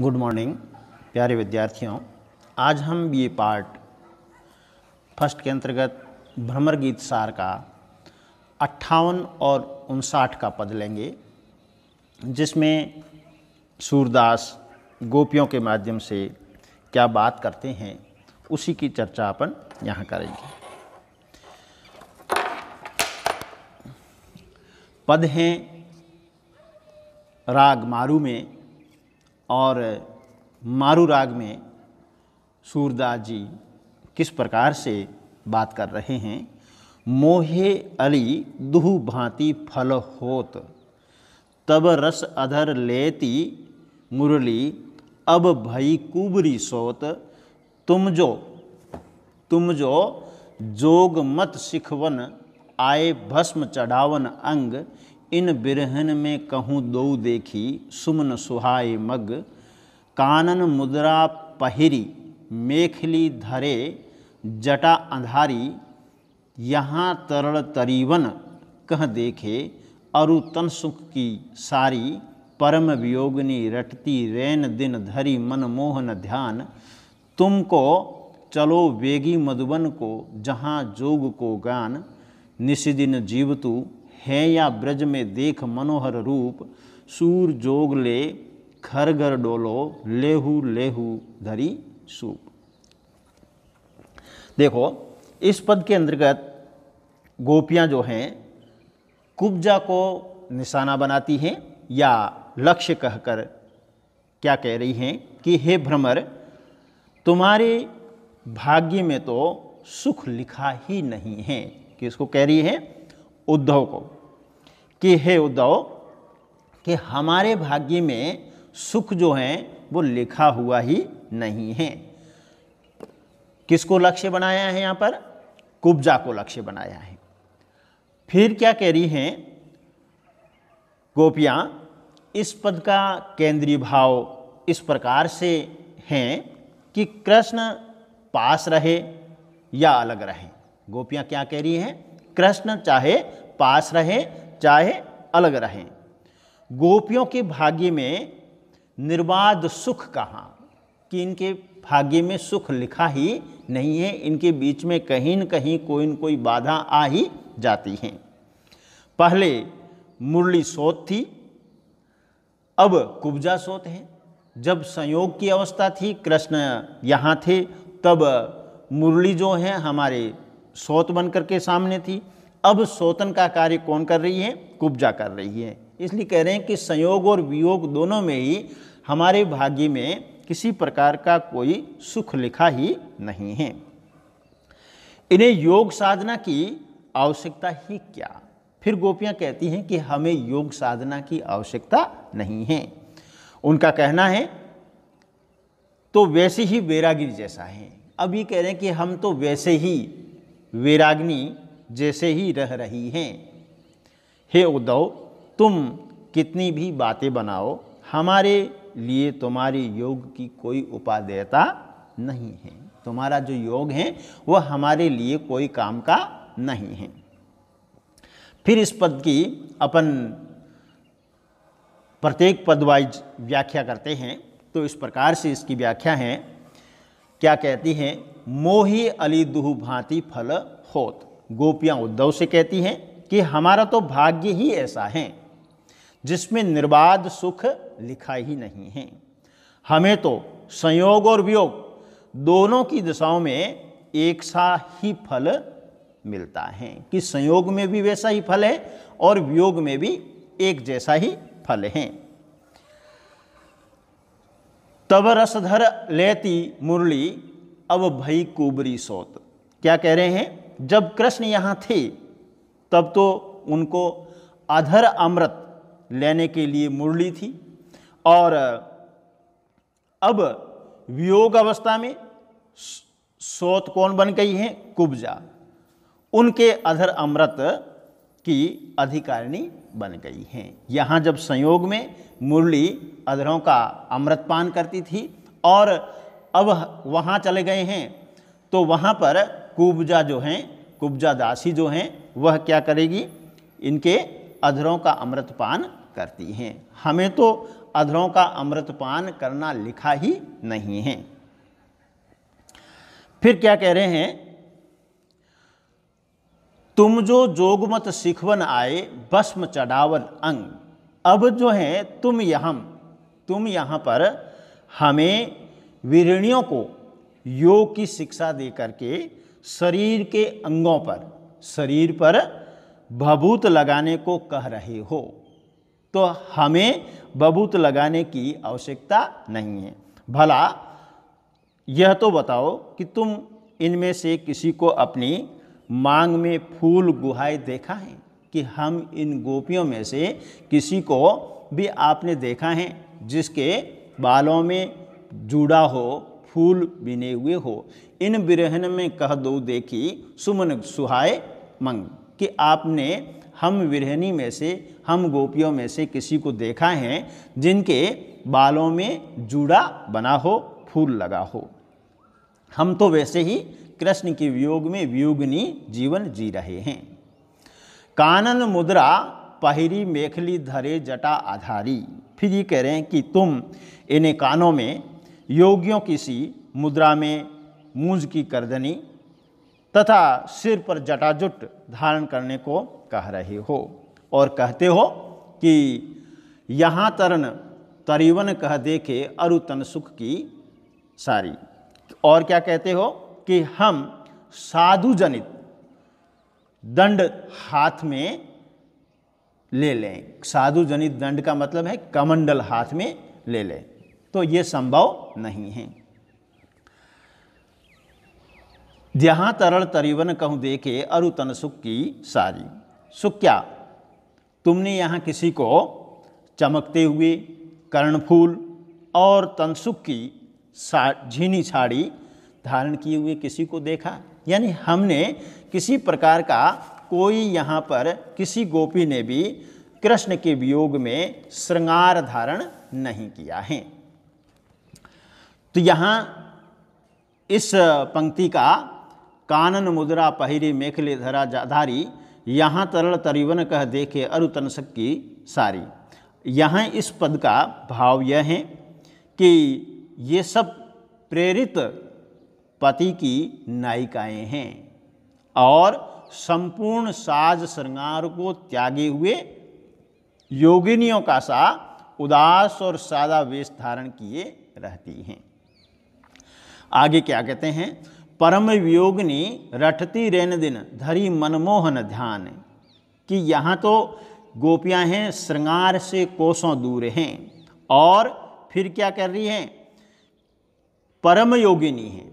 good morning प्यारे विद्यार्थियों आज हम ये पार्ट फर्स्ट के अंतर्गत भ्रमर गीत सार का अट्ठावन और उनसाठ का पद लेंगे जिसमें सूरदास गोपियों के माध्यम से क्या बात करते हैं उसी की चर्चा अपन यहाँ करेंगे पद हैं राग मारू में और मारू राग में सूरदास जी किस प्रकार से बात कर रहे हैं मोहे अली दुहु भांति फल होत तब रस अधर लेती मुरली अब भई कुबरी सोत तुम जो तुम जो जोग मत सिखवन आए भस्म चढ़ावन अंग इन बिरहन में कहूँ दो देखी सुमन सुहाय मग कानन मुद्रा पहिरी मेखली धरे जटा अंधारी यहाँ तरल तरीवन कह देखे अरु तन सुख की सारी परम वियोगनी रटती रैन दिन धरी मनमोहन ध्यान तुमको चलो वेगी मधुबन को जहाँ जोग को गान निशिदिन जीवतु है या ब्रज में देख मनोहर रूप सूर जोग ले घर घर डोलो लेहू लेहू धरी सूप देखो इस पद के अंतर्गत गोपियां जो हैं कुब्जा को निशाना बनाती हैं या लक्ष्य कहकर क्या कह रही हैं कि हे भ्रमर तुम्हारे भाग्य में तो सुख लिखा ही नहीं है कि इसको कह रही है उद्धव को कि हे उद्धव कि हमारे भाग्य में सुख जो है वो लिखा हुआ ही नहीं है किसको लक्ष्य बनाया है यहाँ पर कुब्जा को लक्ष्य बनाया है फिर क्या कह रही हैं गोपियाँ इस पद का केंद्रीय भाव इस प्रकार से हैं कि कृष्ण पास रहे या अलग रहे गोपियाँ क्या कह रही हैं कृष्ण चाहे पास रहें चाहे अलग रहें गोपियों के भाग्य में निर्बाध सुख कहाँ कि इनके भाग्य में सुख लिखा ही नहीं है इनके बीच में कहीं न कहीं कोई न कोई बाधा आ ही जाती हैं पहले मुरली सोत थी अब कुब्जा सोत है जब संयोग की अवस्था थी कृष्ण यहाँ थे तब मुरली जो है हमारे सोत बनकर के सामने थी अब सोतन का कार्य कौन कर रही है कुब्जा कर रही है इसलिए कह रहे हैं कि संयोग और वियोग दोनों में ही हमारे भाग्य में किसी प्रकार का कोई सुख लिखा ही नहीं है इन्हें योग साधना की आवश्यकता ही क्या फिर गोपियां कहती हैं कि हमें योग साधना की आवश्यकता नहीं है उनका कहना है तो वैसे ही वैरागी जैसा है अब ये कह रहे हैं कि हम तो वैसे ही वैराग्नि जैसे ही रह रही हैं हे उद्धव तुम कितनी भी बातें बनाओ हमारे लिए तुम्हारे योग की कोई उपादेयता नहीं है तुम्हारा जो योग है वह हमारे लिए कोई काम का नहीं है फिर इस पद की अपन प्रत्येक पद वाइज व्याख्या करते हैं तो इस प्रकार से इसकी व्याख्या है क्या कहती हैं मोही अली दुह भांति फल होत गोपियाँ उद्धव से कहती हैं कि हमारा तो भाग्य ही ऐसा है जिसमें निर्बाध सुख लिखा ही नहीं है हमें तो संयोग और वियोग दोनों की दिशाओं में एक सा ही फल मिलता है कि संयोग में भी वैसा ही फल है और वियोग में भी एक जैसा ही फल है तब रसधर लेती मुरली अब भई कुबरी सोत क्या कह रहे हैं जब कृष्ण यहाँ थे तब तो उनको अधर अमृत लेने के लिए मुरली थी और अब वियोग अवस्था में सोत कौन बन गई हैं कुब्जा उनके अधर अमृत की अधिकारिणी बन गई हैं यहाँ जब संयोग में मुरली अधरों का अमृत पान करती थी और अब वहाँ चले गए हैं तो वहाँ पर कुब्जा जो हैं कुब्जा दासी जो हैं वह क्या करेगी इनके अधरों का अमृतपान करती हैं हमें तो अधरों का अमृतपान करना लिखा ही नहीं है फिर क्या कह रहे हैं तुम जो जोगमत सिखवन आए भस्म चढ़ावन अंग अब जो है तुम यहां तुम यहां पर हमें वीरणियों को योग की शिक्षा दे करके शरीर के अंगों पर शरीर पर बबूत लगाने को कह रहे हो तो हमें बबूत लगाने की आवश्यकता नहीं है भला यह तो बताओ कि तुम इनमें से किसी को अपनी मांग में फूल गुहाए देखा है कि हम इन गोपियों में से किसी को भी आपने देखा है जिसके बालों में जुड़ा हो फूल बिने हुए हो इन बिरहन में कह दो देखी सुमन सुहाय मंग कि आपने हम विरहनी में से हम गोपियों में से किसी को देखा है जिनके बालों में जूड़ा बना हो फूल लगा हो हम तो वैसे ही कृष्ण के वियोग में वियोगनी जीवन जी रहे हैं कानन मुद्रा पहरी मेखली धरे जटा आधारी फिर ये कह रहे हैं कि तुम इन्हें कानों में योगियों की सी मुद्रा में मूंज की करदनी तथा सिर पर जटाजुट धारण करने को कह रहे हो और कहते हो कि यहाँ तरन तरीवन कह देखे अरुतन सुख की सारी और क्या कहते हो कि हम साधु जनित दंड हाथ में ले लें साधु जनित दंड का मतलब है कमंडल हाथ में ले लें तो ये संभव नहीं है जहां तरल तरीवन कहूँ देखे अरु सुख की सारी सुख क्या तुमने यहाँ किसी को चमकते हुए कर्णफूल और तनसुख की सा झीनी साड़ी धारण किए हुए किसी को देखा यानी हमने किसी प्रकार का कोई यहाँ पर किसी गोपी ने भी कृष्ण के वियोग में श्रृंगार धारण नहीं किया है तो यहाँ इस पंक्ति का कानन मुद्रा पहिरी मेखले धरा जाधारी यहाँ तरल तरीवन कह देखे अरु तनसक की सारी यहाँ इस पद का भाव यह है कि ये सब प्रेरित पति की नायिकाएं हैं और संपूर्ण साज श्रृंगार को त्यागे हुए योगिनियों का सा उदास और सादा वेश धारण किए रहती हैं आगे क्या कहते हैं परम वियोगनी रटती रेन दिन धरी मनमोहन ध्यान कि यहाँ तो गोपियाँ हैं श्रृंगार से कोसों दूर हैं और फिर क्या कर रही हैं परम योगिनी हैं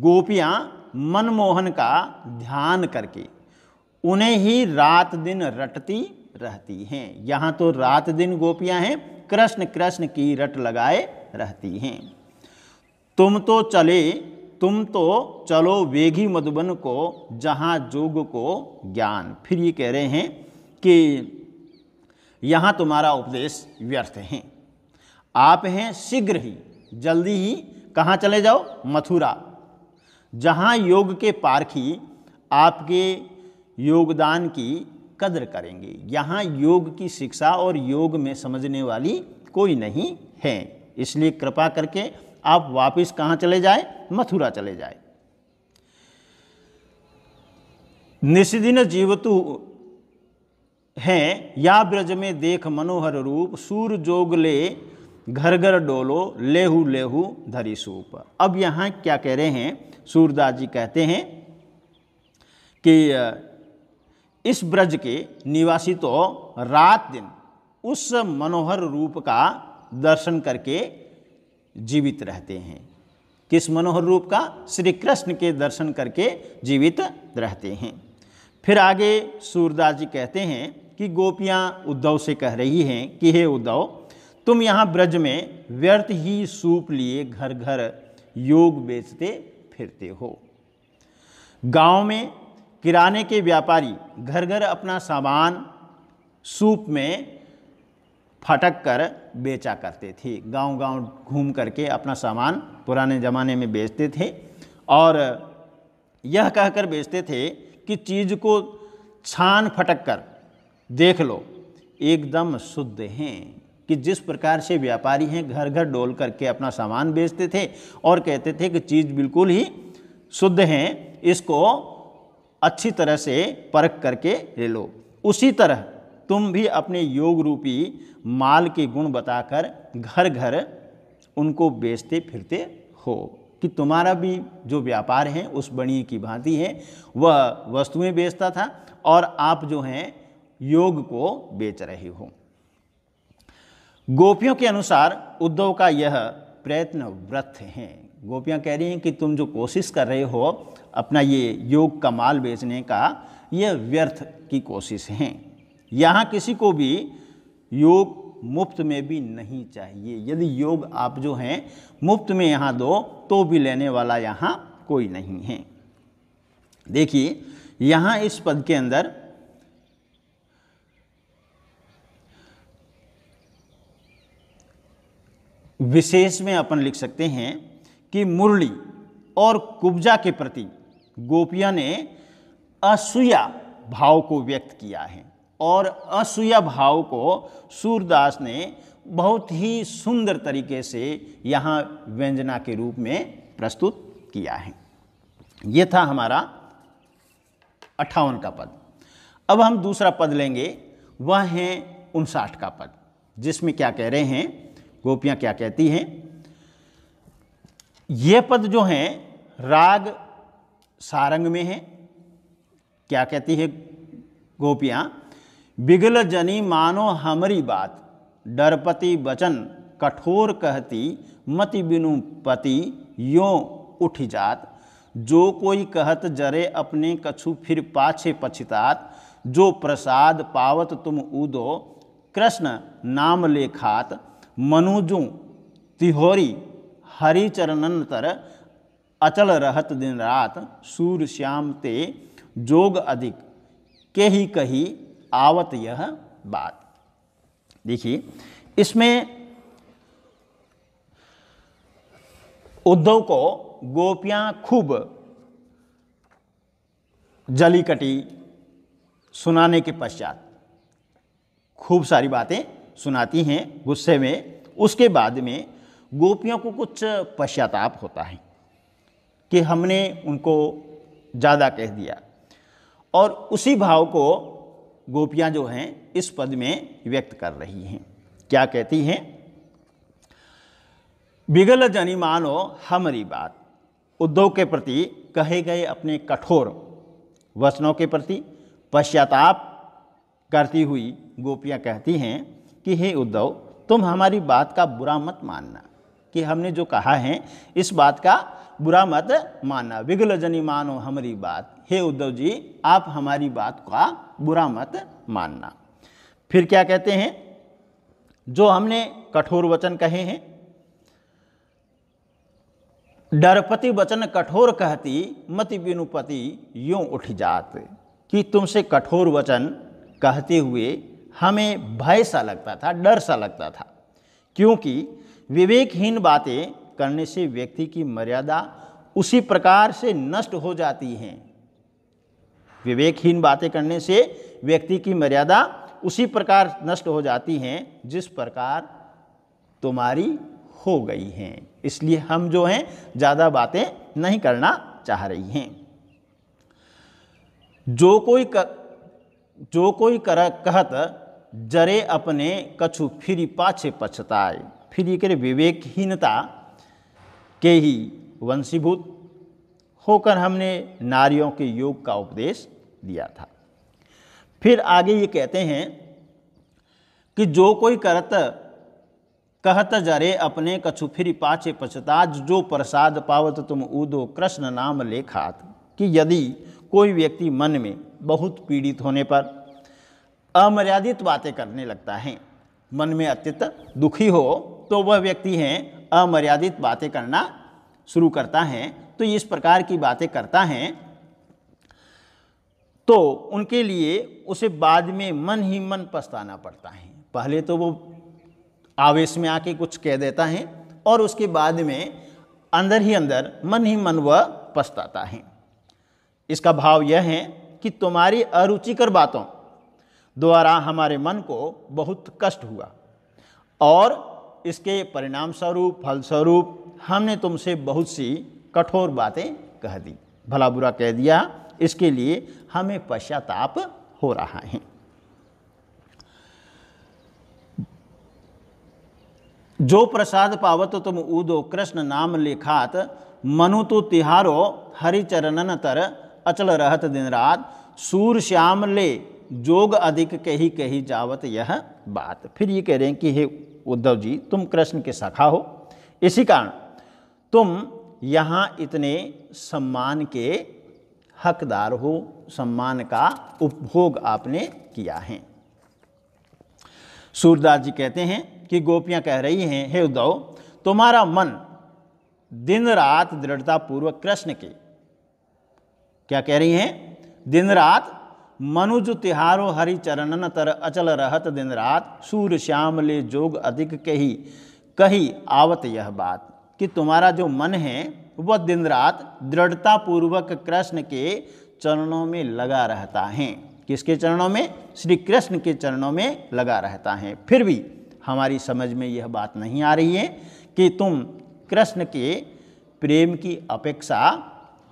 गोपियाँ मनमोहन का ध्यान करके उन्हें ही रात दिन रटती रहती हैं यहाँ तो रात दिन गोपियाँ हैं कृष्ण कृष्ण की रट लगाए रहती हैं तुम तो चले तुम तो चलो वेगी मधुबन को जहाँ जोग को ज्ञान फिर ये कह रहे हैं कि यहाँ तुम्हारा उपदेश व्यर्थ है आप हैं शीघ्र ही जल्दी ही कहाँ चले जाओ मथुरा जहाँ योग के पारखी आपके योगदान की कदर करेंगे यहाँ योग की शिक्षा और योग में समझने वाली कोई नहीं है इसलिए कृपा करके आप वापस कहाँ चले जाए मथुरा चले जाए निशिदिन जीवतु हैं या ब्रज में देख मनोहर रूप सूर जोग ले घर घर डोलो लेहू लेहू धरी सूप अब यहाँ क्या कह रहे हैं सूरदास जी कहते हैं कि इस ब्रज के निवासी तो रात दिन उस मनोहर रूप का दर्शन करके जीवित रहते हैं किस मनोहर रूप का श्री कृष्ण के दर्शन करके जीवित रहते हैं फिर आगे सूरदास जी कहते हैं कि गोपियाँ उद्धव से कह रही हैं कि हे उद्धव तुम यहाँ ब्रज में व्यर्थ ही सूप लिए घर घर योग बेचते फिरते हो गांव में किराने के व्यापारी घर घर अपना सामान सूप में फटक कर बेचा करते थे गांव-गांव घूम करके अपना सामान पुराने ज़माने में बेचते थे और यह कहकर बेचते थे कि चीज़ को छान फटक कर देख लो एकदम शुद्ध हैं कि जिस प्रकार से व्यापारी हैं घर घर डोल करके अपना सामान बेचते थे और कहते थे कि चीज़ बिल्कुल ही शुद्ध हैं इसको अच्छी तरह से परख करके ले लो उसी तरह तुम भी अपने योग रूपी माल के गुण बताकर घर घर उनको बेचते फिरते हो कि तुम्हारा भी जो व्यापार है उस बणी की भांति है वह वस्तुएं बेचता था और आप जो हैं योग को बेच रहे हो गोपियों के अनुसार उद्धव का यह प्रयत्न व्रत है गोपियाँ कह रही हैं कि तुम जो कोशिश कर रहे हो अपना ये योग का माल बेचने का यह व्यर्थ की कोशिश है यहाँ किसी को भी योग मुफ्त में भी नहीं चाहिए यदि योग आप जो हैं मुफ्त में यहाँ दो तो भी लेने वाला यहाँ कोई नहीं है देखिए यहाँ इस पद के अंदर विशेष में अपन लिख सकते हैं कि मुरली और कुब्जा के प्रति गोपिया ने असूया भाव को व्यक्त किया है और असूया भाव को सूरदास ने बहुत ही सुंदर तरीके से यहाँ व्यंजना के रूप में प्रस्तुत किया है ये था हमारा अट्ठावन का पद अब हम दूसरा पद लेंगे वह है उनसाठ का पद जिसमें क्या कह रहे हैं गोपियाँ क्या कहती हैं ये पद जो हैं राग सारंग में है क्या कहती है गोपियाँ बिगल जनी मानो हमरी बात डरपति बचन कठोर कहती मति बिनु पति यो उठ जात जो कोई कहत जरे अपने कछु फिर पाछे पछितात जो प्रसाद पावत तुम उदो कृष्ण नाम लेखात मनुजु तिहोरी हरिचरणन तर अचल रहत दिन रात सूर श्याम ते जोग अधिक के ही कही आवत यह बात देखिए इसमें उद्धव को गोपियां खूब जली कटी सुनाने के पश्चात खूब सारी बातें सुनाती हैं गुस्से में उसके बाद में गोपियों को कुछ पश्चाताप होता है कि हमने उनको ज़्यादा कह दिया और उसी भाव को गोपियां जो हैं इस पद में व्यक्त कर रही हैं क्या कहती हैं बिगल जनी मानो हमारी बात उद्धव के प्रति कहे गए अपने कठोर वचनों के प्रति पश्चाताप करती हुई गोपियां कहती हैं कि हे उद्धव तुम हमारी बात का बुरा मत मानना कि हमने जो कहा है इस बात का बुरा मत मानना विगल जनी मानो हमारी बात हे उद्धव जी आप हमारी बात का बुरा मत मानना फिर क्या कहते हैं जो हमने कठोर वचन कहे हैं डरपति वचन कठोर कहती मति बिनुपति यूँ उठ जात कि तुमसे कठोर वचन कहते हुए हमें भय सा लगता था डर सा लगता था क्योंकि विवेकहीन बातें करने से व्यक्ति की मर्यादा उसी प्रकार से नष्ट हो जाती हैं विवेकहीन बातें करने से व्यक्ति की मर्यादा उसी प्रकार नष्ट हो जाती हैं जिस प्रकार तुम्हारी हो गई हैं इसलिए हम जो हैं ज़्यादा बातें नहीं करना चाह रही हैं जो कोई कर, जो कोई कर कहत जरे अपने कछु फिर पाछे पछताए फिर ये विवेकहीनता के ही वंशीभूत होकर हमने नारियों के योग का उपदेश दिया था फिर आगे ये कहते हैं कि जो कोई करत कहत जरे अपने कछु फिर पाचे पछताज जो प्रसाद पावत तुम ऊदो कृष्ण नाम लेखात कि यदि कोई व्यक्ति मन में बहुत पीड़ित होने पर अमर्यादित बातें करने लगता है मन में अत्यंत दुखी हो तो वह व्यक्ति है अमर्यादित बातें करना शुरू करता है तो इस प्रकार की बातें करता है तो उनके लिए उसे बाद में मन ही मन पछताना पड़ता है पहले तो वो आवेश में आके कुछ कह देता है और उसके बाद में अंदर ही अंदर मन ही मन वह पछताता है इसका भाव यह है कि तुम्हारी अरुचिकर बातों द्वारा हमारे मन को बहुत कष्ट हुआ और इसके परिणाम स्वरूप फलस्वरूप हमने तुमसे बहुत सी कठोर बातें कह दी भला बुरा कह दिया इसके लिए हमें पश्चाताप हो रहा है जो प्रसाद पावत तुम उदो कृष्ण नाम लेखात मनु तो तिहारो हरिचरणन तर अचल रहत दिन रात सूर श्याम ले जोग अधिक कही कही जावत यह बात फिर ये कह रहे हैं कि हे उद्धव जी तुम कृष्ण के शाखा हो इसी कारण तुम यहाँ इतने सम्मान के हकदार हो सम्मान का उपभोग आपने किया है सूरदास जी कहते हैं कि गोपियाँ कह रही हैं हे उद्धव तुम्हारा मन दिन रात दृढ़तापूर्वक कृष्ण के क्या कह रही हैं दिन रात मनुज तिहारो हरि चरणन तर अचल रहत दिन रात सूर्य श्याम ले जोग अधिक कही कही आवत यह बात कि तुम्हारा जो मन है वह दिन रात दृढ़तापूर्वक कृष्ण के चरणों में लगा रहता है किसके चरणों में श्री कृष्ण के चरणों में लगा रहता है फिर भी हमारी समझ में यह बात नहीं आ रही है कि तुम कृष्ण के प्रेम की अपेक्षा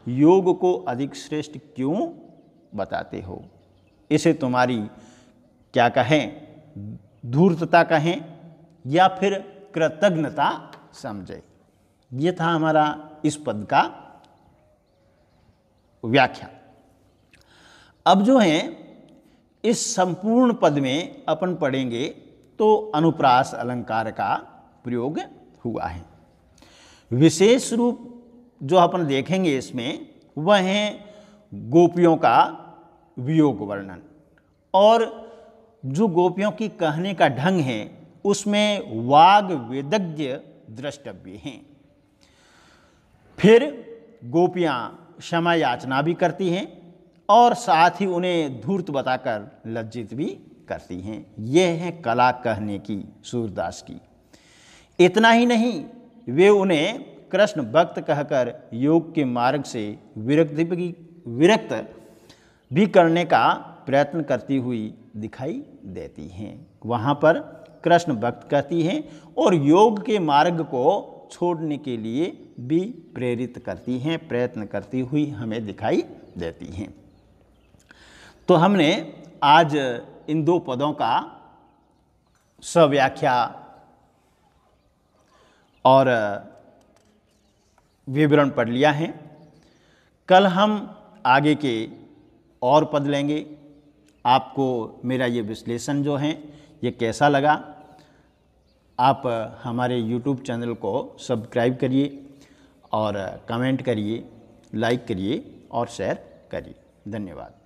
योग को अधिक श्रेष्ठ क्यों बताते हो इसे तुम्हारी क्या कहें धूर्तता कहें या फिर कृतज्ञता समझे ये था हमारा इस पद का व्याख्या अब जो है इस संपूर्ण पद में अपन पढ़ेंगे तो अनुप्रास अलंकार का प्रयोग हुआ है विशेष रूप जो अपन देखेंगे इसमें वह है गोपियों का वियोग वर्णन और जो गोपियों की कहने का ढंग है उसमें वाग वेदज्ञ द्रष्टव्य हैं फिर गोपियाँ क्षमा याचना भी करती हैं और साथ ही उन्हें धूर्त बताकर लज्जित भी करती हैं यह है कला कहने की सूरदास की इतना ही नहीं वे उन्हें कृष्ण भक्त कहकर योग के मार्ग से विरक्त विरक्त भी करने का प्रयत्न करती हुई दिखाई देती हैं वहाँ पर कृष्ण भक्त करती हैं और योग के मार्ग को छोड़ने के लिए भी प्रेरित करती हैं प्रयत्न करती हुई हमें दिखाई देती हैं तो हमने आज इन दो पदों का सव्याख्या और विवरण पढ़ लिया है कल हम आगे के और पद लेंगे आपको मेरा ये विश्लेषण जो है ये कैसा लगा आप हमारे यूट्यूब चैनल को सब्सक्राइब करिए और कमेंट करिए लाइक करिए और शेयर करिए धन्यवाद